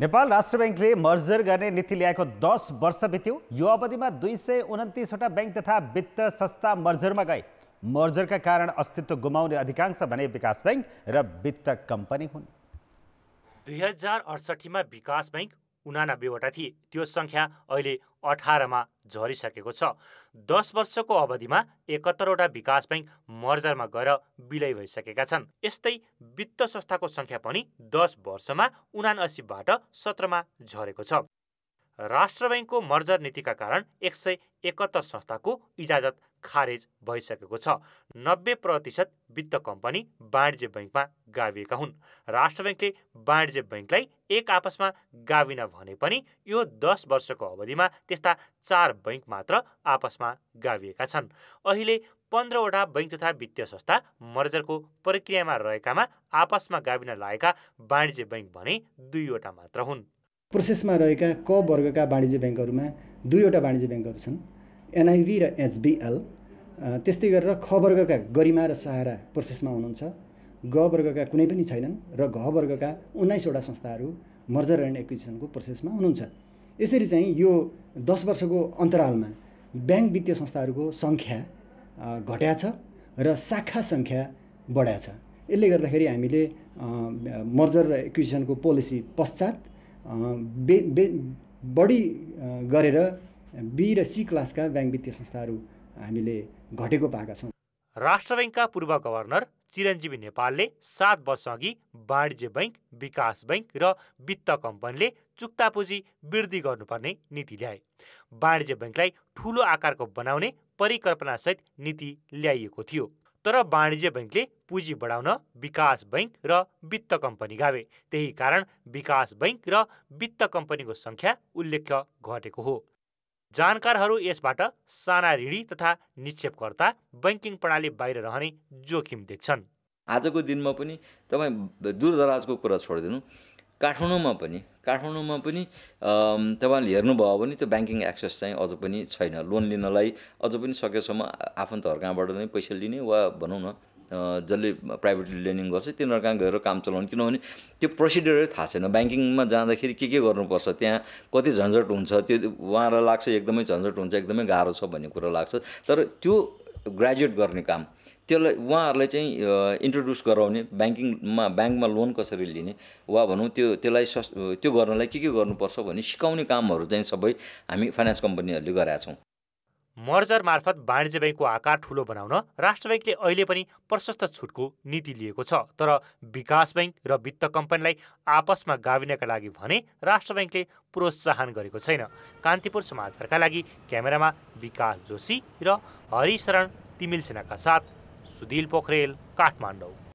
नेपाल राष्ट्र ब्याङ्कले मर्जर गर्ने नीति ल्याएको दस वर्ष बित्यो यो अवधिमा दुई सय उन्तिसवटा ब्याङ्क तथा वित्त संस्था मर्जरमा गए मर्जरका कारण अस्तित्व गुमाउने अधिकांश भने विकास ब्याङ्क र वित्त कम्पनी हुन् दुई हजार अडसठीमा विकास ब्याङ्क उनानब्बेवटा थिए त्यो सङ्ख्या अहिले अठारमा झरिसकेको छ दस वर्षको अवधिमा एकहत्तरवटा विकास ब्याङ्क मर्जरमा गएर विलय भइसकेका छन् यस्तै वित्त संस्थाको सङ्ख्या पनि दस वर्षमा उनाअसीबाट सत्रमा झरेको छ राष्ट्र बैङ्कको मर्जर नीतिका कारण एक सय एकहत्तर संस्थाको इजाजत खारेज भइसकेको छ नब्बे प्रतिशत वित्त कम्पनी वाणिज्य बैङ्कमा गाविएका हुन् राष्ट्र ब्याङ्कले वाणिज्य बैङ्कलाई एक आपसमा गाविन भने पनि यो दस वर्षको अवधिमा त्यस्ता चार बैङ्क मात्र आपसमा गाविएका छन् अहिले पन्ध्रवटा बैङ्क तथा वित्तीय संस्था मर्जरको प्रक्रियामा रहेकामा आपसमा गाविन लागेका वाणिज्य बैङ्क भने दुईवटा मात्र हुन् प्रोसेसमा रहेका क वर्गका वाणिज्य ब्याङ्कहरूमा दुईवटा वाणिज्य ब्याङ्कहरू छन् एनआइबी र एचबिएल त्यस्तै गरेर ख वर्गका गरिमा र सहारा प्रोसेसमा हुनुहुन्छ ग वर्गका कुनै पनि छैनन् र घ वर्गका उन्नाइसवटा संस्थाहरू मर्जर एन्ड एक्विजिसनको प्रोसेसमा हुनुहुन्छ यसरी चाहिँ यो दस वर्षको अन्तरालमा ब्याङ्क वित्तीय संस्थाहरूको सङ्ख्या घट्या छ र शाखा सङ्ख्या बढ्या छ यसले गर्दाखेरि हामीले मर्जर र एक्विजिसनको पोलिसी पश्चात बे बे बढी गरेर बी र सी क्लासका ब्याङ्क वित्तीय संस्थाहरू हामीले घटेको पाएका छौँ राष्ट्र ब्याङ्कका पूर्व गभर्नर चिरञ्जीवी नेपालले सात वर्षअघि वाणिज्य बैङ्क विकास बैङ्क र वित्त कम्पनीले चुक्ता पुँजी वृद्धि गर्नुपर्ने नीति ल्याए वाणिज्य बैङ्कलाई ठुलो आकारको बनाउने परिकल्पनासहित नीति ल्याइएको थियो तर वाणिज्य बैङ्कले पुँजी बढाउन विकास बैङ्क र वित्त कम्पनी गावे त्यही कारण विकास बैङ्क र वित्त कम्पनीको सङ्ख्या उल्लेख्य घटेको हो जानकारहरू यसबाट साना ऋणी तथा निक्षेपकर्ता बैङ्किङ प्रणाली बाहिर रहने जोखिम देख्छन् आजको दिनमा पनि तपाईँ दूरदराजको कुरा छोडिदिनु काठमाडौँमा पनि काठमाडौँमा पनि तपाईँले हेर्नुभयो भने त्यो ब्याङ्किङ एक्सेस चाहिँ अझ पनि छैन लोन लिनलाई अझ पनि सकेसम्म आफन्तहरू कहाँबाट नै पैसा लिने वा भनौँ न जसले प्राइभेट लेनिङ गर्छ तिनीहरू कहाँ गएर काम चलाउने किनभने त्यो प्रोसिडरै थाहा छैन ब्याङ्किङमा जाँदाखेरि के के गर्नुपर्छ त्यहाँ कति झन्झट हुन्छ त्यो उहाँलाई लाग्छ एकदमै झन्झट हुन्छ एकदमै गाह्रो छ भन्ने कुरा लाग्छ तर त्यो ग्रेजुएट गर्ने काम त्यसलाई उहाँहरूलाई चाहिँ इन्ट्रोड्युस गराउने ब्याङ्किङमा ब्याङ्कमा लोन कसरी लिने वा भनौँ त्यो त्यसलाई सस् त्यो गर्नलाई के के गर्नुपर्छ भन्ने सिकाउने कामहरू चाहिँ सबै हामी फाइनेन्स कम्पनीहरूले गराएका छौँ मर्जर मार्फत वाणिज्य ब्याङ्कको आकार ठुलो बनाउन राष्ट्र ब्याङ्कले अहिले पनि प्रशस्त छुटको नीति लिएको छ तर विकास ब्याङ्क र वित्त कम्पनीलाई आपसमा गाविनका लागि भने राष्ट्र ब्याङ्कले प्रोत्साहन गरेको छैन कान्तिपुर समाचारका लागि क्यामेरामा विकास जोशी र हरिशरण तिमिल सेनाका साथ सुधील पोखरेल काठमांडू